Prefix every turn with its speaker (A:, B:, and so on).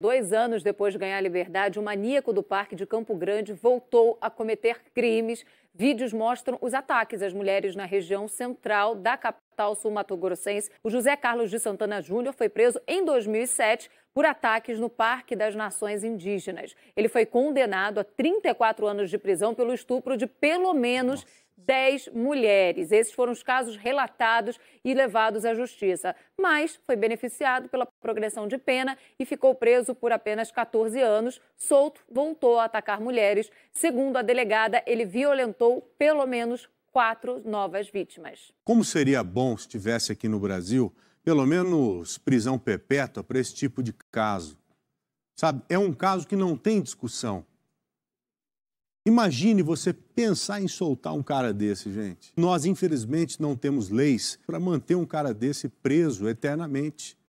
A: Dois anos depois de ganhar a liberdade, o maníaco do Parque de Campo Grande voltou a cometer crimes. Vídeos mostram os ataques às mulheres na região central da capital sul-mato-grossense. O José Carlos de Santana Júnior foi preso em 2007 por ataques no Parque das Nações Indígenas. Ele foi condenado a 34 anos de prisão pelo estupro de pelo menos 10 mulheres. Esses foram os casos relatados e levados à justiça. Mas foi beneficiado pela progressão de pena e ficou preso por apenas 14 anos. Solto, voltou a atacar mulheres. Segundo a delegada, ele violentou pelo menos quatro novas vítimas.
B: Como seria bom se tivesse aqui no Brasil pelo menos prisão perpétua para esse tipo de caso? Sabe, é um caso que não tem discussão. Imagine você pensar em soltar um cara desse, gente. Nós, infelizmente, não temos leis para manter um cara desse preso eternamente.